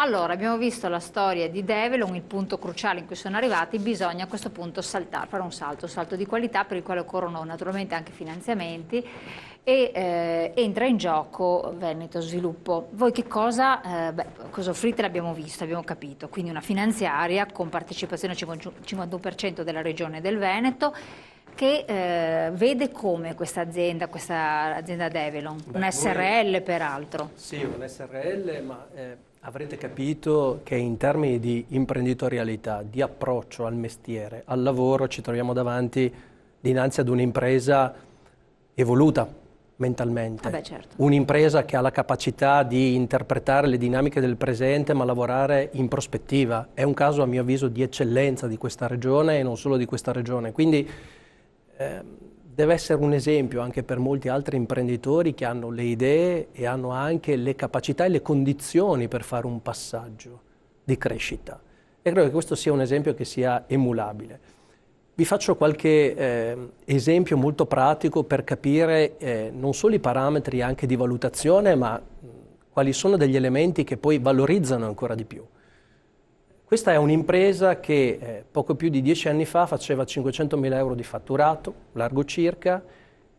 Allora, abbiamo visto la storia di Develon, il punto cruciale in cui sono arrivati, bisogna a questo punto saltare, fare un salto, un salto di qualità per il quale occorrono naturalmente anche finanziamenti e eh, entra in gioco Veneto Sviluppo. Voi che cosa, eh, beh, cosa offrite l'abbiamo visto, abbiamo capito, quindi una finanziaria con partecipazione al 51% della regione del Veneto che eh, vede come questa azienda, questa azienda Develon, un SRL peraltro. Sì, un SRL, ma eh, Avrete capito che in termini di imprenditorialità, di approccio al mestiere, al lavoro, ci troviamo davanti dinanzi ad un'impresa evoluta mentalmente. Vabbè, ah certo. Un'impresa che ha la capacità di interpretare le dinamiche del presente ma lavorare in prospettiva. È un caso a mio avviso di eccellenza di questa regione e non solo di questa regione. Quindi ehm, deve essere un esempio anche per molti altri imprenditori che hanno le idee e hanno anche le capacità e le condizioni per fare un passaggio di crescita. E credo che questo sia un esempio che sia emulabile. Vi faccio qualche eh, esempio molto pratico per capire eh, non solo i parametri anche di valutazione, ma mm, quali sono degli elementi che poi valorizzano ancora di più. Questa è un'impresa che eh, poco più di dieci anni fa faceva 500.000 euro di fatturato, largo circa,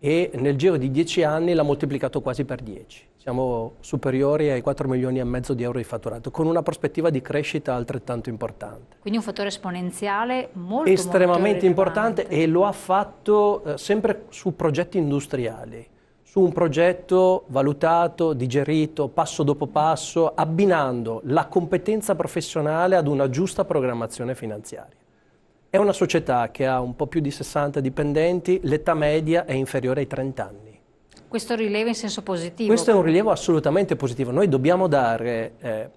e nel giro di dieci anni l'ha moltiplicato quasi per dieci. Siamo superiori ai 4 milioni e mezzo di euro di fatturato, con una prospettiva di crescita altrettanto importante. Quindi un fattore esponenziale molto Estremamente molto importante e lo ha fatto eh, sempre su progetti industriali su un progetto valutato, digerito, passo dopo passo, abbinando la competenza professionale ad una giusta programmazione finanziaria. È una società che ha un po' più di 60 dipendenti, l'età media è inferiore ai 30 anni. Questo rilievo in senso positivo? Questo è un rilievo assolutamente positivo. Noi dobbiamo dare eh,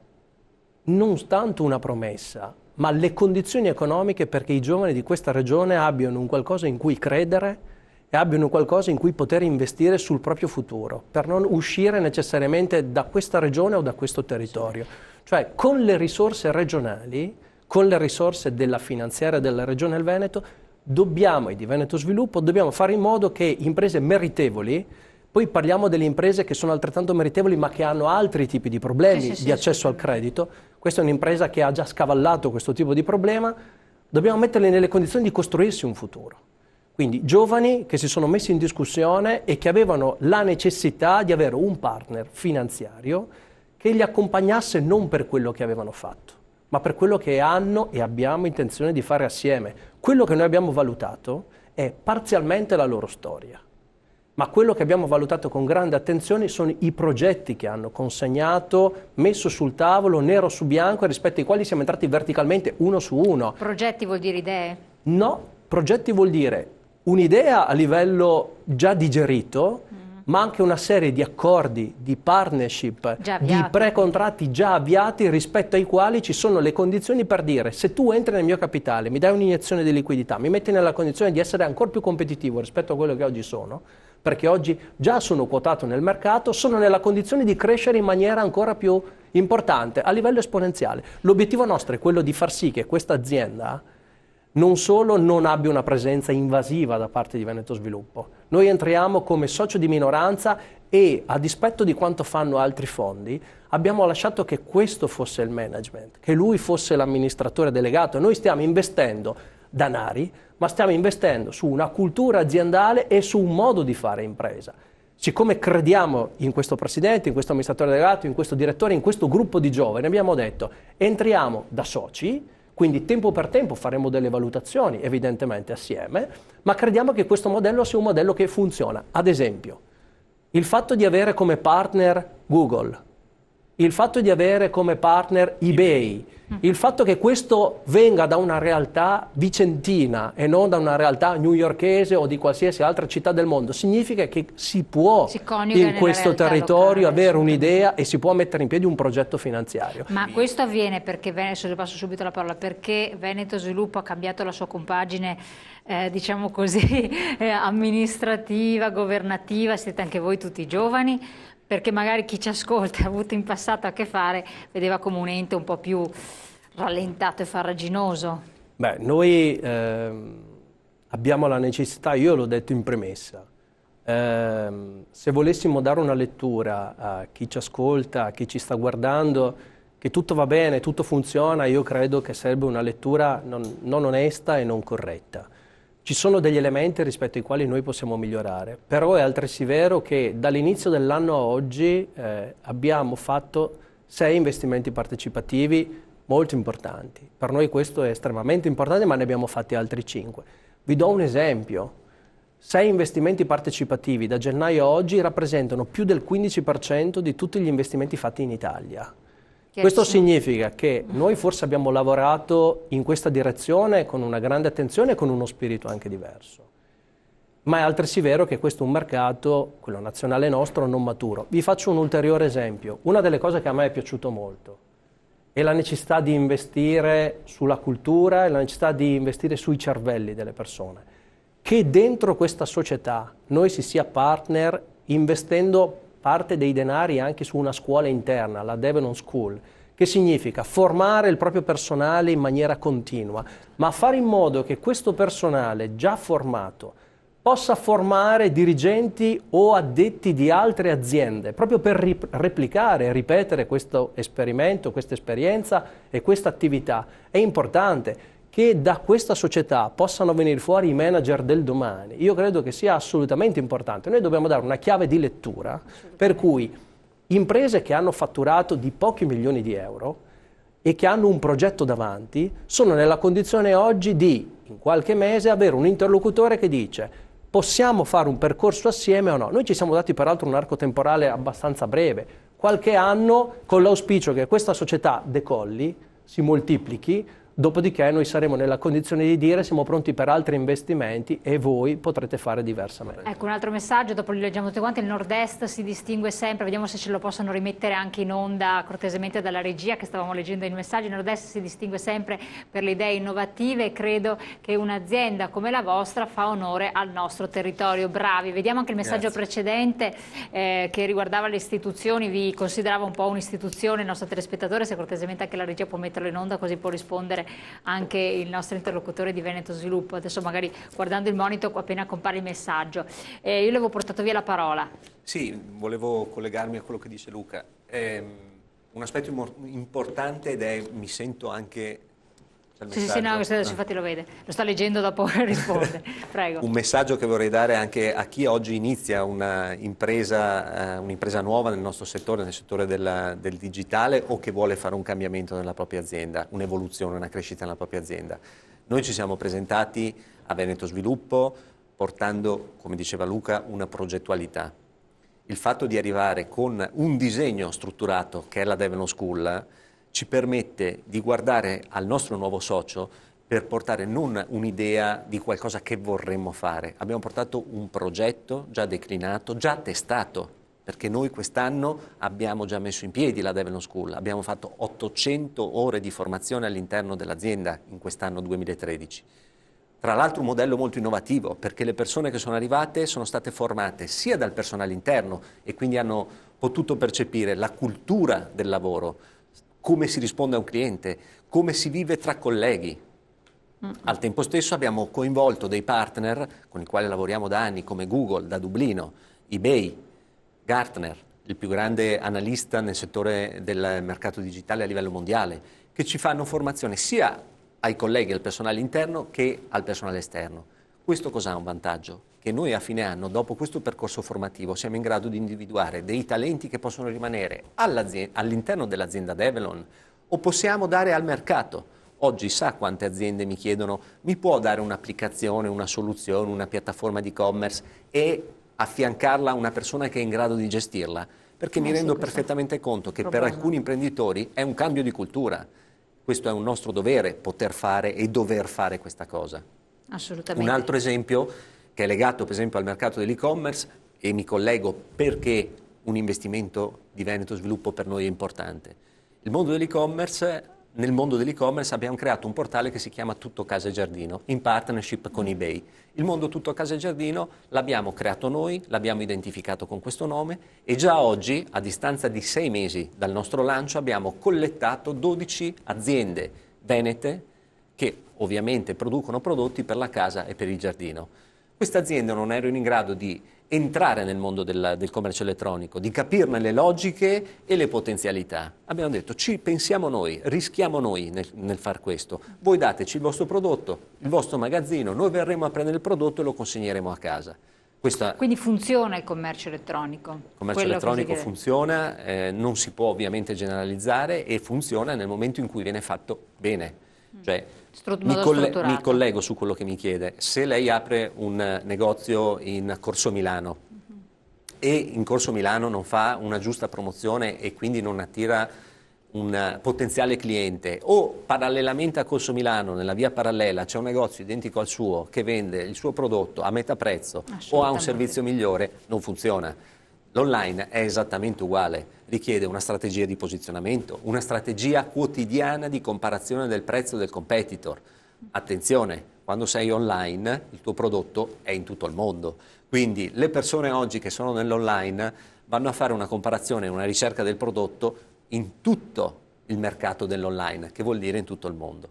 non tanto una promessa, ma le condizioni economiche perché i giovani di questa regione abbiano un qualcosa in cui credere, e abbiano qualcosa in cui poter investire sul proprio futuro, per non uscire necessariamente da questa regione o da questo territorio. Cioè con le risorse regionali, con le risorse della finanziaria della Regione del Veneto, dobbiamo, e di Veneto Sviluppo, dobbiamo fare in modo che imprese meritevoli poi parliamo delle imprese che sono altrettanto meritevoli ma che hanno altri tipi di problemi sì, sì, di accesso sì, al credito. Questa è un'impresa che ha già scavallato questo tipo di problema. Dobbiamo metterle nelle condizioni di costruirsi un futuro. Quindi giovani che si sono messi in discussione e che avevano la necessità di avere un partner finanziario che li accompagnasse non per quello che avevano fatto, ma per quello che hanno e abbiamo intenzione di fare assieme. Quello che noi abbiamo valutato è parzialmente la loro storia, ma quello che abbiamo valutato con grande attenzione sono i progetti che hanno consegnato, messo sul tavolo, nero su bianco, rispetto ai quali siamo entrati verticalmente uno su uno. Progetti vuol dire idee? No, progetti vuol dire un'idea a livello già digerito, mm. ma anche una serie di accordi, di partnership, di pre-contratti già avviati rispetto ai quali ci sono le condizioni per dire se tu entri nel mio capitale, mi dai un'iniezione di liquidità, mi metti nella condizione di essere ancora più competitivo rispetto a quello che oggi sono, perché oggi già sono quotato nel mercato, sono nella condizione di crescere in maniera ancora più importante, a livello esponenziale. L'obiettivo nostro è quello di far sì che questa azienda non solo non abbia una presenza invasiva da parte di Veneto Sviluppo. Noi entriamo come socio di minoranza e a dispetto di quanto fanno altri fondi, abbiamo lasciato che questo fosse il management, che lui fosse l'amministratore delegato. Noi stiamo investendo danari, ma stiamo investendo su una cultura aziendale e su un modo di fare impresa. Siccome crediamo in questo presidente, in questo amministratore delegato, in questo direttore, in questo gruppo di giovani, abbiamo detto entriamo da soci, quindi tempo per tempo faremo delle valutazioni, evidentemente assieme, ma crediamo che questo modello sia un modello che funziona. Ad esempio, il fatto di avere come partner Google, il fatto di avere come partner eBay, mm. il fatto che questo venga da una realtà vicentina e non da una realtà newyorkese o di qualsiasi altra città del mondo, significa che si può si in questo territorio locale, avere un'idea e si può mettere in piedi un progetto finanziario. Ma questo avviene perché Veneto, passo subito la parola, perché Veneto Sviluppo ha cambiato la sua compagine eh, diciamo così, eh, amministrativa, governativa, siete anche voi tutti giovani, perché magari chi ci ascolta ha avuto in passato a che fare, vedeva come un ente un po' più rallentato e farraginoso. Beh, noi eh, abbiamo la necessità, io l'ho detto in premessa, eh, se volessimo dare una lettura a chi ci ascolta, a chi ci sta guardando, che tutto va bene, tutto funziona, io credo che sarebbe una lettura non, non onesta e non corretta. Ci sono degli elementi rispetto ai quali noi possiamo migliorare, però è altresì vero che dall'inizio dell'anno a oggi eh, abbiamo fatto sei investimenti partecipativi molto importanti. Per noi questo è estremamente importante, ma ne abbiamo fatti altri cinque. Vi do un esempio. Sei investimenti partecipativi da gennaio a oggi rappresentano più del 15% di tutti gli investimenti fatti in Italia. Questo significa che noi forse abbiamo lavorato in questa direzione con una grande attenzione e con uno spirito anche diverso. Ma è altresì vero che questo è un mercato, quello nazionale nostro, non maturo. Vi faccio un ulteriore esempio. Una delle cose che a me è piaciuto molto è la necessità di investire sulla cultura e la necessità di investire sui cervelli delle persone. Che dentro questa società noi si sia partner investendo parte dei denari anche su una scuola interna, la Devon School, che significa formare il proprio personale in maniera continua, ma fare in modo che questo personale già formato possa formare dirigenti o addetti di altre aziende, proprio per rip- replicare ripetere questo esperimento, questa esperienza e questa attività. È importante che da questa società possano venire fuori i manager del domani, io credo che sia assolutamente importante. Noi dobbiamo dare una chiave di lettura per cui imprese che hanno fatturato di pochi milioni di euro e che hanno un progetto davanti sono nella condizione oggi di, in qualche mese, avere un interlocutore che dice possiamo fare un percorso assieme o no. Noi ci siamo dati peraltro un arco temporale abbastanza breve, qualche anno con l'auspicio che questa società decolli, si moltiplichi, dopodiché noi saremo nella condizione di dire siamo pronti per altri investimenti e voi potrete fare diversamente. Ecco un altro messaggio, dopo li leggiamo tutti quanti, il nord-est si distingue sempre, vediamo se ce lo possono rimettere anche in onda cortesemente dalla regia che stavamo leggendo i messaggi, il nord-est si distingue sempre per le idee innovative e credo che un'azienda come la vostra fa onore al nostro territorio, bravi. Vediamo anche il messaggio Grazie. precedente eh, che riguardava le istituzioni, vi considerava un po' un'istituzione, il nostro telespettatore, se cortesemente anche la regia può metterlo in onda così può rispondere anche il nostro interlocutore di Veneto Sviluppo, adesso magari guardando il monitor appena compare il messaggio. Eh, io le avevo portato via la parola. Sì, volevo collegarmi a quello che dice Luca. Eh, un aspetto importante ed è, mi sento anche sì, sì, no, se, infatti lo vede, lo sta leggendo dopo risponde. Prego. un messaggio che vorrei dare anche a chi oggi inizia eh, un'impresa un nuova nel nostro settore, nel settore della, del digitale o che vuole fare un cambiamento nella propria azienda, un'evoluzione, una crescita nella propria azienda. Noi ci siamo presentati a Veneto Sviluppo portando, come diceva Luca, una progettualità. Il fatto di arrivare con un disegno strutturato, che è la Devenon School, ci permette di guardare al nostro nuovo socio per portare non un'idea di qualcosa che vorremmo fare, abbiamo portato un progetto già declinato, già testato, perché noi quest'anno abbiamo già messo in piedi la Develon School, abbiamo fatto 800 ore di formazione all'interno dell'azienda in quest'anno 2013. Tra l'altro un modello molto innovativo, perché le persone che sono arrivate sono state formate sia dal personale interno e quindi hanno potuto percepire la cultura del lavoro, come si risponde a un cliente, come si vive tra colleghi. Mm. Al tempo stesso abbiamo coinvolto dei partner con i quali lavoriamo da anni, come Google da Dublino, eBay, Gartner, il più grande analista nel settore del mercato digitale a livello mondiale, che ci fanno formazione sia ai colleghi, al personale interno, che al personale esterno. Questo cos'ha un vantaggio? che noi a fine anno, dopo questo percorso formativo, siamo in grado di individuare dei talenti che possono rimanere all'interno dell'azienda Develon o possiamo dare al mercato. Oggi sa quante aziende mi chiedono mi può dare un'applicazione, una soluzione, una piattaforma di e-commerce e affiancarla a una persona che è in grado di gestirla? Perché no, mi eh, rendo perfettamente conto che problema. per alcuni imprenditori è un cambio di cultura. Questo è un nostro dovere, poter fare e dover fare questa cosa. Assolutamente. Un altro esempio che è legato per esempio al mercato dell'e-commerce e mi collego perché un investimento di Veneto Sviluppo per noi è importante. Mondo nel mondo dell'e-commerce abbiamo creato un portale che si chiama Tutto Casa e Giardino, in partnership con eBay. Il mondo Tutto Casa e Giardino l'abbiamo creato noi, l'abbiamo identificato con questo nome e già oggi, a distanza di sei mesi dal nostro lancio, abbiamo collettato 12 aziende venete che ovviamente producono prodotti per la casa e per il giardino queste aziende non erano in grado di entrare nel mondo del, del, commercio elettronico, di capirne le logiche e le potenzialità. Abbiamo detto ci pensiamo noi, rischiamo noi nel, nel far questo. Voi dateci il vostro prodotto, il vostro magazzino, noi verremo a prendere il prodotto e lo consegneremo a casa. Questa... Quindi funziona il commercio elettronico? Il commercio Quello elettronico funziona, eh, non si può ovviamente generalizzare e funziona nel momento in cui viene fatto bene. Mm. Cioè, mi, coll mi, collego su quello che mi chiede. Se lei apre un negozio in Corso Milano uh mm-hmm. -huh. e in Corso Milano non fa una giusta promozione e quindi non attira un potenziale cliente o parallelamente a Corso Milano, nella via parallela, c'è un negozio identico al suo che vende il suo prodotto a metà prezzo o ha un servizio migliore, non funziona. L'online è esattamente uguale, richiede una strategia di posizionamento, una strategia quotidiana di comparazione del prezzo del competitor. Attenzione, quando sei online il tuo prodotto è in tutto il mondo, quindi le persone oggi che sono nell'online vanno a fare una comparazione, una ricerca del prodotto in tutto il mercato dell'online, che vuol dire in tutto il mondo.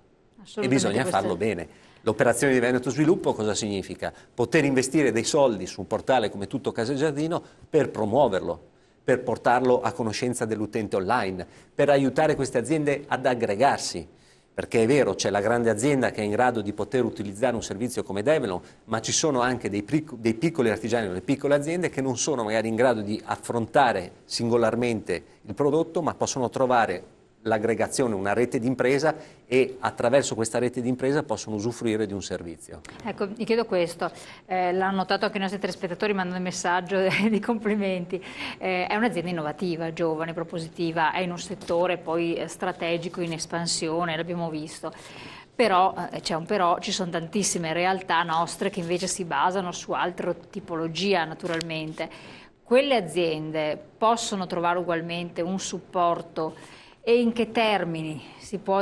E bisogna farlo bene. L'operazione di Veneto Sviluppo cosa significa? Poter investire dei soldi su un portale come Tutto Casa e Giardino per promuoverlo, per portarlo a conoscenza dell'utente online, per aiutare queste aziende ad aggregarsi. Perché è vero, c'è la grande azienda che è in grado di poter utilizzare un servizio come Develon, ma ci sono anche dei, dei piccoli artigiani, delle piccole aziende che non sono magari in grado di affrontare singolarmente il prodotto, ma possono trovare l'aggregazione, una rete d'impresa e attraverso questa rete d'impresa possono usufruire di un servizio. Ecco, mi chiedo questo, eh, l'hanno notato anche i nostri telespettatori mandando un messaggio di complimenti, eh, è un'azienda innovativa, giovane, propositiva, è in un settore poi eh, strategico, in espansione, l'abbiamo visto però eh, c'è un però, ci sono tantissime realtà nostre che invece si basano su altra tipologia naturalmente. Quelle aziende possono trovare ugualmente un supporto e in che termini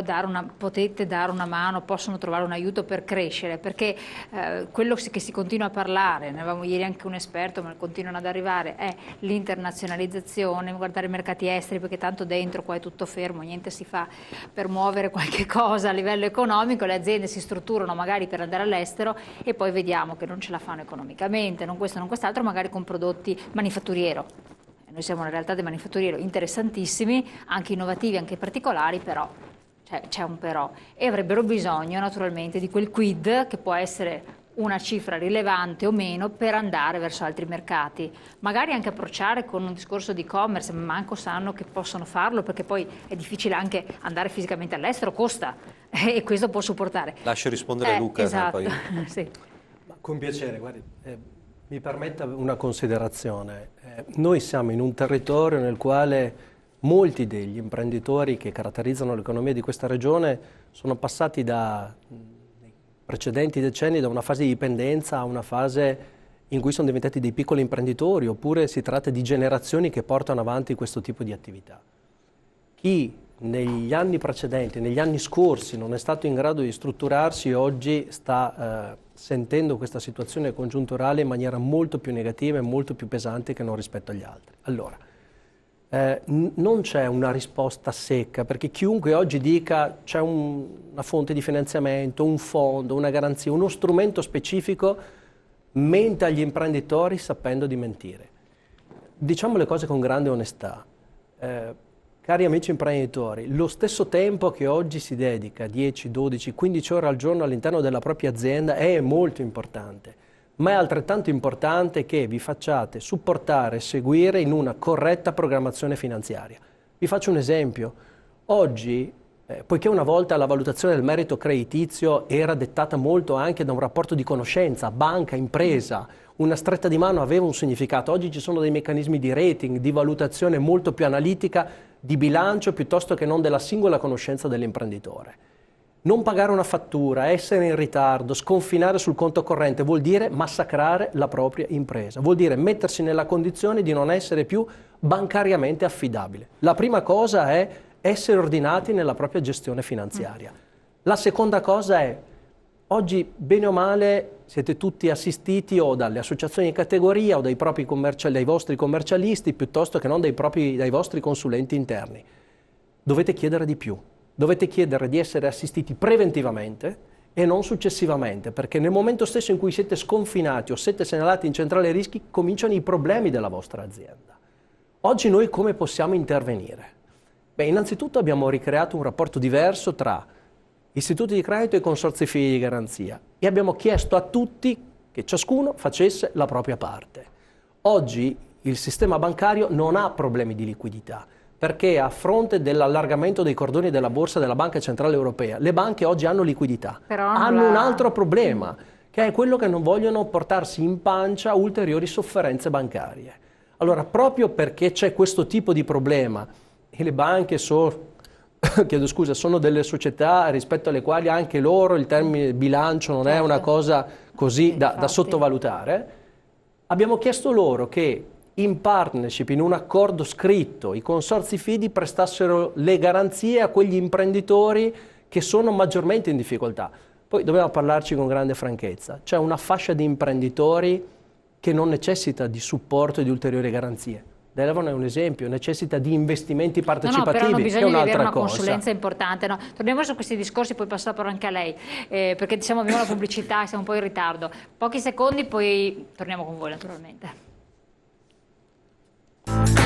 dare una, potete dare una mano, possono trovare un aiuto per crescere, perché eh, quello che si continua a parlare, ne avevamo ieri anche un esperto, ma continuano ad arrivare, è l'internazionalizzazione, guardare i mercati esteri, perché tanto dentro qua è tutto fermo, niente si fa per muovere qualche cosa a livello economico, le aziende si strutturano magari per andare all'estero e poi vediamo che non ce la fanno economicamente, non questo, non quest'altro, magari con prodotti manifatturiero noi siamo una realtà del manifatturiero interessantissimi, anche innovativi, anche particolari, però cioè, c'è un però. E avrebbero bisogno naturalmente di quel quid che può essere una cifra rilevante o meno per andare verso altri mercati, magari anche approcciare con un discorso di e-commerce, ma manco sanno che possono farlo perché poi è difficile anche andare fisicamente all'estero, costa e questo può supportare. Lascio rispondere eh, Luca. Eh, esatto. sì. Con piacere, guardi, eh mi permetta una considerazione. Eh, noi siamo in un territorio nel quale molti degli imprenditori che caratterizzano l'economia di questa regione sono passati da precedenti decenni da una fase di dipendenza a una fase in cui sono diventati dei piccoli imprenditori oppure si tratta di generazioni che portano avanti questo tipo di attività. Chi negli anni precedenti, negli anni scorsi non è stato in grado di strutturarsi oggi sta eh, sentendo questa situazione congiunturale in maniera molto più negativa e molto più pesante che non rispetto agli altri. Allora, eh, non c'è una risposta secca, perché chiunque oggi dica c'è un, una fonte di finanziamento, un fondo, una garanzia, uno strumento specifico, mente agli imprenditori sapendo di mentire. Diciamo le cose con grande onestà. Eh, Cari amici imprenditori, lo stesso tempo che oggi si dedica, 10, 12, 15 ore al giorno all'interno della propria azienda, è molto importante, ma è altrettanto importante che vi facciate supportare e seguire in una corretta programmazione finanziaria. Vi faccio un esempio. Oggi, eh, poiché una volta la valutazione del merito creditizio era dettata molto anche da un rapporto di conoscenza, banca, impresa, una stretta di mano aveva un significato. Oggi ci sono dei meccanismi di rating, di valutazione molto più analitica, di bilancio, piuttosto che non della singola conoscenza dell'imprenditore. Non pagare una fattura, essere in ritardo, sconfinare sul conto corrente vuol dire massacrare la propria impresa, vuol dire mettersi nella condizione di non essere più bancariamente affidabile. La prima cosa è essere ordinati nella propria gestione finanziaria. La seconda cosa è Oggi, bene o male, siete tutti assistiti o dalle associazioni di categoria o dai, dai vostri commercialisti piuttosto che non dai, propri, dai vostri consulenti interni. Dovete chiedere di più. Dovete chiedere di essere assistiti preventivamente e non successivamente, perché nel momento stesso in cui siete sconfinati o siete segnalati in centrale rischi, cominciano i problemi della vostra azienda. Oggi noi come possiamo intervenire? Beh, innanzitutto abbiamo ricreato un rapporto diverso tra istituti di credito e consorzi figli di garanzia e abbiamo chiesto a tutti che ciascuno facesse la propria parte. Oggi il sistema bancario non ha problemi di liquidità perché a fronte dell'allargamento dei cordoni della borsa della Banca Centrale Europea, le banche oggi hanno liquidità, Però hanno la... un altro problema, che è quello che non vogliono portarsi in pancia ulteriori sofferenze bancarie. Allora, proprio perché c'è questo tipo di problema e le banche sono chiedo scusa, sono delle società rispetto alle quali anche loro il termine bilancio non certo. è una certo. cosa così da, da sottovalutare, abbiamo chiesto loro che in partnership, in un accordo scritto, i consorzi FIDI prestassero le garanzie a quegli imprenditori che sono maggiormente in difficoltà. Poi dobbiamo parlarci con grande franchezza, c'è una fascia di imprenditori che non necessita di supporto e di ulteriori garanzie. Delaware è un esempio, necessita di investimenti partecipativi, no, no, però bisogna avere una cosa. importante. No? Torniamo su questi discorsi, poi passo la parola anche a lei, eh, perché diciamo abbiamo la pubblicità siamo un po' in ritardo. Pochi secondi, poi torniamo con voi naturalmente.